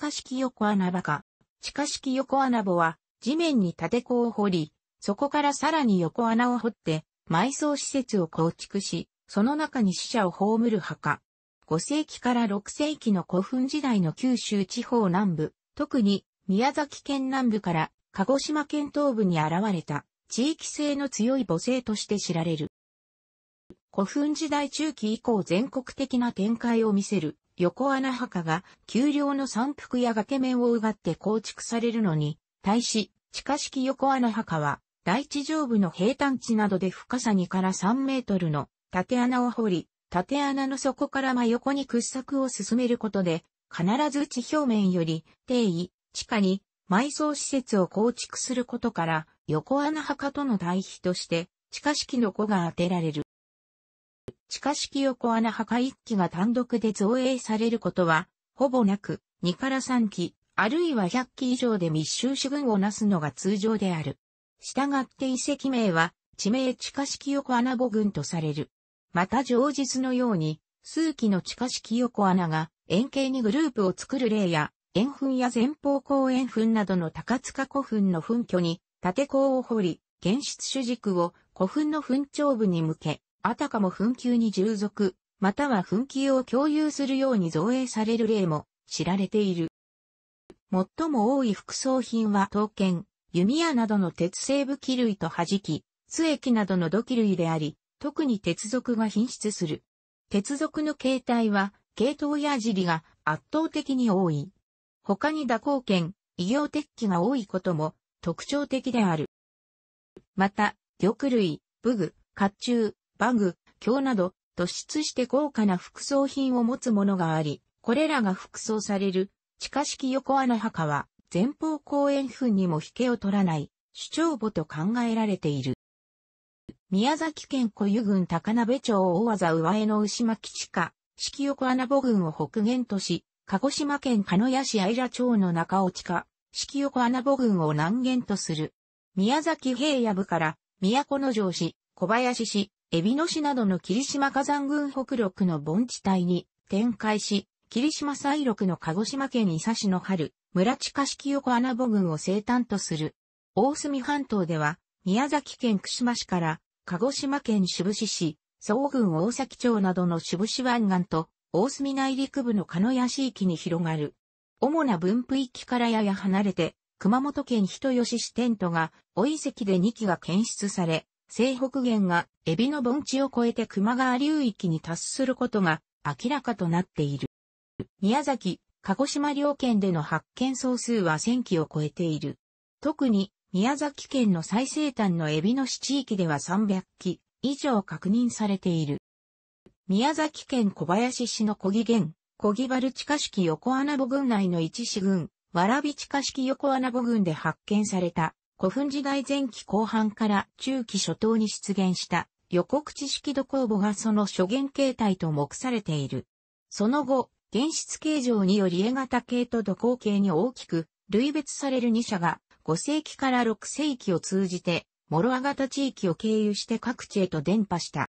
下式横穴場か。地下式横穴場は、地面に縦坑を掘り、そこからさらに横穴を掘って、埋葬施設を構築し、その中に死者を葬る墓。5世紀から6世紀の古墳時代の九州地方南部、特に宮崎県南部から鹿児島県東部に現れた地域性の強い母性として知られる。古墳時代中期以降全国的な展開を見せる横穴墓が丘陵の山腹や崖面をうがって構築されるのに、対し、地下式横穴墓は、大地上部の平坦地などで深さ2から3メートルの縦穴を掘り、縦穴の底から真横に掘削を進めることで、必ず地表面より低位、地下に埋葬施設を構築することから、横穴墓との対比として、地下式の子が当てられる。地下式横穴墓1揆が単独で造営されることは、ほぼなく、2から3揆、あるいは100基以上で密集主群をなすのが通常である。従って遺跡名は、地名地下式横穴母群とされる。また上実のように、数機の地下式横穴が円形にグループを作る例や、円墳や前方後円墳などの高塚古墳の墳居に、縦坑を掘り、現出主軸を古墳の墳頂部に向け、あたかも紛糾に従属、または紛糾を共有するように造営される例も知られている。最も多い副葬品は刀剣、弓矢などの鉄製武器類と弾き、津液などの土器類であり、特に鉄属が品質する。鉄属の形態は、系統や尻が圧倒的に多い。他に蛇行剣、異形鉄器が多いことも特徴的である。また、玉類、武具、甲冑、バグ、鏡など、突出して高価な副葬品を持つものがあり、これらが副葬される地下式横穴墓は、前方後円墳にも引けを取らない、主張墓と考えられている。宮崎県小湯郡高鍋町大技上江の牛巻地下、四季横穴墓群を北限とし、鹿児島県鹿屋市愛良町の中尾地下、四季横穴墓群を南限とする。宮崎平野部から、都の城市、小林市、エビノ市などの霧島火山群北陸の盆地帯に展開し、霧島西陸の鹿児島県伊佐市の春、村地下式横穴母群を生誕とする。大隅半島では、宮崎県串間市から鹿児島県志布志市、総郡大崎町などの志布志湾岸と、大隅内陸部の鹿屋市域に広がる。主な分布域からやや離れて、熊本県人吉市テントが、老遺跡で2基が検出され、西北限がエビの盆地を越えて熊川流域に達することが明らかとなっている。宮崎、鹿児島両県での発見総数は1000機を超えている。特に宮崎県の最西端のエビの市地域では300機以上確認されている。宮崎県小林市の小木原、小木原地下式横穴部群内の一市ら蕨地下式横穴部群で発見された古墳時代前期後半から中期初頭に出現した横口式土工墓がその諸元形態と目されている。その後、原質形状により絵型系と土工系に大きく類別される2社が5世紀から6世紀を通じて、諸あ型地域を経由して各地へと伝播した。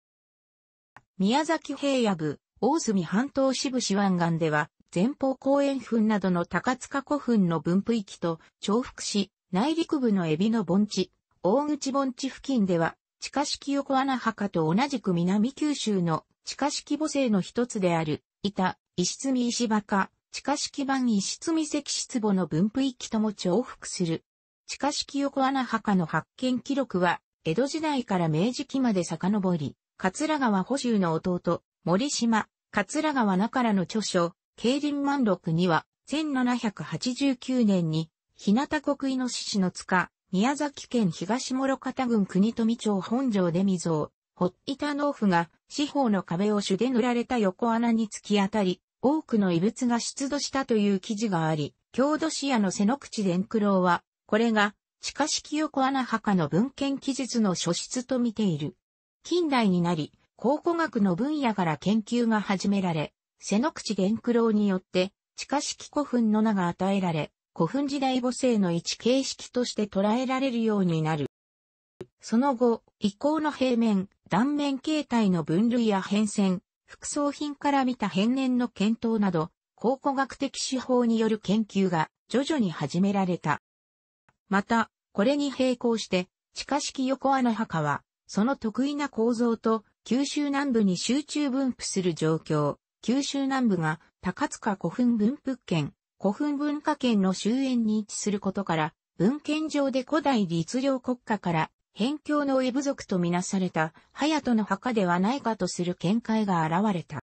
宮崎平野部、大隅半島支部市湾岸では、前方公園墳などの高塚古墳の分布域と重複し、内陸部のエビの盆地、大口盆地付近では、地下式横穴墓と同じく南九州の地下式母性の一つである、板、石積石墓、地下式版石積石室墓の分布域とも重複する。地下式横穴墓の発見記録は、江戸時代から明治期まで遡り、桂川補修の弟、森島、桂川中らの著書、競輪万録には、1789年に、日向国イノシシの塚、宮崎県東諸方郡国富町本城で未曾、ホッイタ農夫が四方の壁を手で塗られた横穴に突き当たり、多くの異物が出土したという記事があり、郷土市屋の瀬野口伝九郎は、これが地下式横穴墓の文献記述の書室と見ている。近代になり、考古学の分野から研究が始められ、瀬野口伝九郎によって地下式古墳の名が与えられ、古墳時代母性の一形式として捉えられるようになる。その後、遺構の平面、断面形態の分類や変遷、副葬品から見た変年の検討など、考古学的手法による研究が徐々に始められた。また、これに並行して、地下式横穴墓は、その得意な構造と九州南部に集中分布する状況、九州南部が高塚古墳分布圏、古墳文化圏の終焉に位置することから、文献上で古代律令国家から、辺境のエ部族とみなされた、隼人の墓ではないかとする見解が現れた。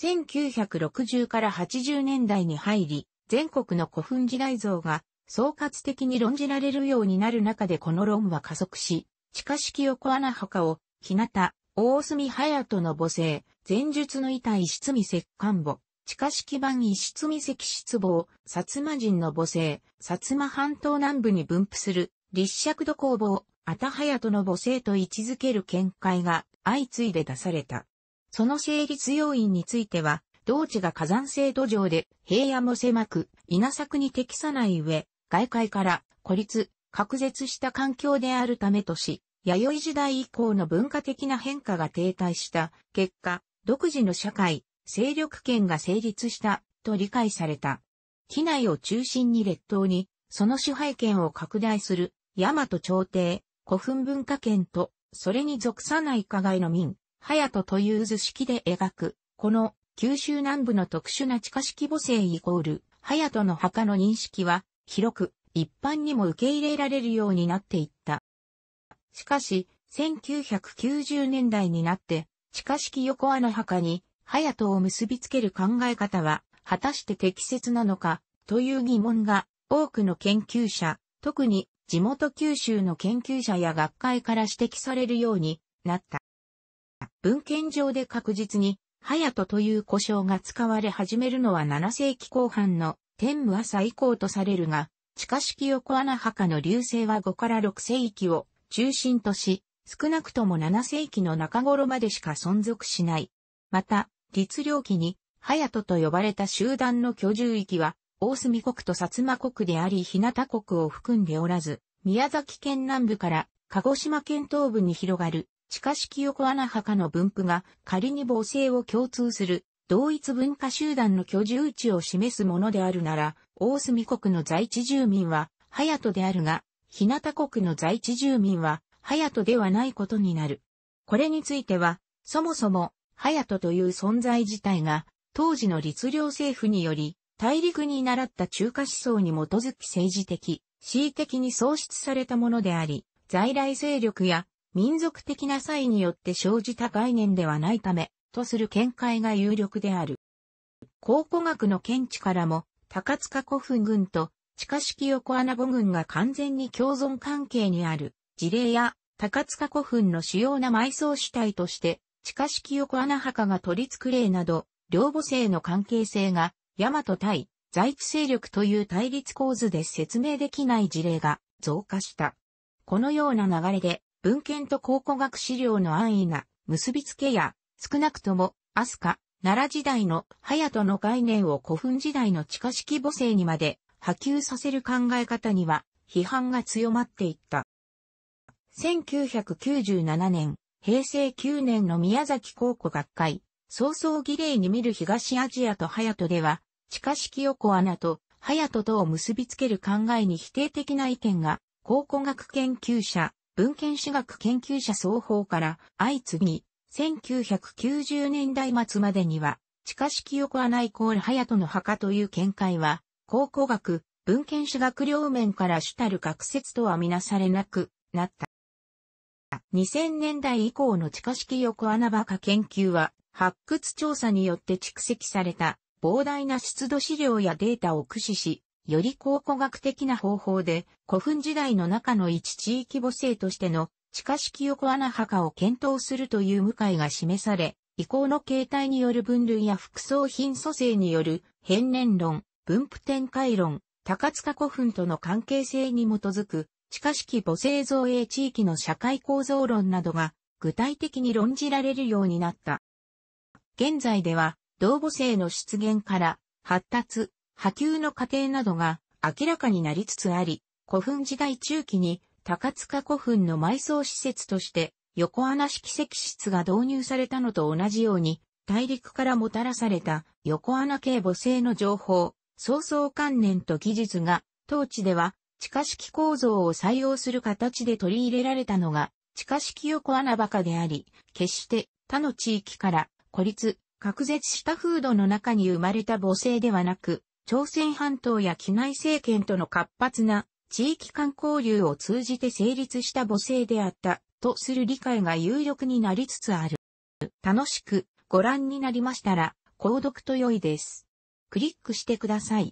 1960から80年代に入り、全国の古墳時代像が総括的に論じられるようになる中でこの論は加速し、地下式横穴墓を、日向、大隅隼人の母性、前述の遺体質味石棺墓、地下式版一室未石失望、薩摩人の母性、薩摩半島南部に分布する、立尺土工房、アタハヤトの母性と位置づける見解が相次いで出された。その成立要因については、同地が火山性土壌で平野も狭く、稲作に適さない上、外界から孤立、隔絶した環境であるためとし、弥生時代以降の文化的な変化が停滞した結果、独自の社会、勢力圏が成立したと理解された。機内を中心に列島に、その支配権を拡大する、大和朝廷、古墳文化圏と、それに属さない加害の民、隼人という図式で描く、この九州南部の特殊な地下式母性イコール、隼人の墓の認識は、広く、一般にも受け入れられるようになっていった。しかし、1990年代になって、地下式横穴墓に隼人を結びつける考え方は、果たして適切なのか、という疑問が、多くの研究者、特に地元九州の研究者や学会から指摘されるようになった。文献上で確実に、隼人という故障が使われ始めるのは7世紀後半の天武朝以降とされるが、地下式横穴墓の流星は5から6世紀を中心とし、少なくとも7世紀の中頃までしか存続しない。また、律令期に、隼人と呼ばれた集団の居住域は、大隅国と薩摩国であり、日向国を含んでおらず、宮崎県南部から鹿児島県東部に広がる地下式横穴墓の分布が仮に母性を共通する同一文化集団の居住地を示すものであるなら、大隅国の在地住民は、隼人であるが、日向国の在地住民は、隼人ではないことになる。これについては、そもそも、隼人という存在自体が、当時の律令政府により、大陸に習った中華思想に基づき政治的、恣意的に創出されたものであり、在来勢力や民族的な際によって生じた概念ではないため、とする見解が有力である。考古学の見地からも、高塚古墳群と地下式横穴墓群が完全に共存関係にある事例や、高塚古墳の主要な埋葬主体として地下式横穴墓が取り付く例など、両母性の関係性が、大和対在地勢力という対立構図で説明できない事例が増加した。このような流れで、文献と考古学資料の安易な結びつけや、少なくとも、アスカ、奈良時代の隼人の概念を古墳時代の地下式母性にまで波及させる考え方には批判が強まっていった。1997年、平成9年の宮崎高校学会、早々儀礼に見る東アジアと隼人では、地下式横穴と隼人とを結びつける考えに否定的な意見が、考古学研究者、文献史学研究者双方から相次ぎ、1990年代末までには、地下式横穴イコール隼人の墓という見解は、考古学、文献史学両面から主たる学説とはみなされなくなった。2000年代以降の地下式横穴バカ研究は、発掘調査によって蓄積された膨大な出土資料やデータを駆使し、より考古学的な方法で古墳時代の中の一地域母性としての地下式横穴墓を検討するという向かいが示され、以降の形態による分類や副葬品組成による変年論、分布展開論、高塚古墳との関係性に基づく地下式母性造営地域の社会構造論などが具体的に論じられるようになった。現在では、同母性の出現から発達、波及の過程などが明らかになりつつあり、古墳時代中期に高塚古墳の埋葬施設として横穴式石室が導入されたのと同じように、大陸からもたらされた横穴系母性の情報、創造観念と技術が当地では地下式構造を採用する形で取り入れられたのが、地下式横穴カであり、決して他の地域から孤立、隔絶した風土の中に生まれた母性ではなく、朝鮮半島や機内政権との活発な地域間交流を通じて成立した母性であったとする理解が有力になりつつある。楽しくご覧になりましたら、購読と良いです。クリックしてください。